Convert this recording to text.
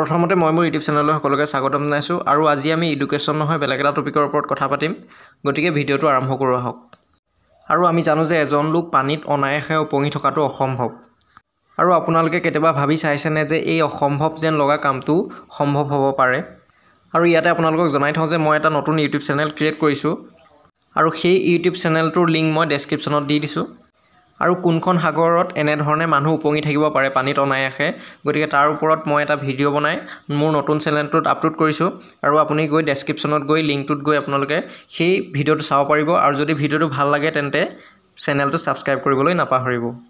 প্ৰথমতে মই মোৰ ইউটিউব চেনেললৈ সকলোকে স্বাগতম জনাইছোঁ আৰু আজি আমি ইডুকেশ্যন নহয় বেলেগ এটা টপিকৰ ওপৰত কথা পাতিম গতিকে ভিডিঅ'টো আৰম্ভ কৰোঁ আহক আৰু আমি জানো যে এজন লোক পানীত অনায়াসে ওপঙি থকাটো অসম্ভৱ আৰু আপোনালোকে কেতিয়াবা ভাবি চাইছেনে যে এই অসম্ভৱ যেন লগা কামটো সম্ভৱ হ'ব পাৰে আৰু ইয়াতে আপোনালোকক জনাই থওঁ যে মই এটা নতুন ইউটিউব চেনেল ক্ৰিয়েট কৰিছোঁ আৰু সেই ইউটিউব চেনেলটোৰ লিংক মই ডেছক্ৰিপশ্যনত দি দিছোঁ আৰু কোনখন সাগৰত এনেধৰণে মানুহ উপঙি থাকিব পাৰে পানীত অনায়াসে গতিকে তাৰ ওপৰত মই এটা ভিডিঅ' বনাই মোৰ নতুন চেনেলটোত আপলোড কৰিছোঁ আৰু আপুনি গৈ ডেছক্ৰিপশ্যনত গৈ লিংকটোত গৈ আপোনালোকে সেই ভিডিঅ'টো চাব পাৰিব আৰু যদি ভিডিঅ'টো ভাল লাগে তেন্তে চেনেলটো ছাবস্ক্ৰাইব কৰিবলৈ নাপাহৰিব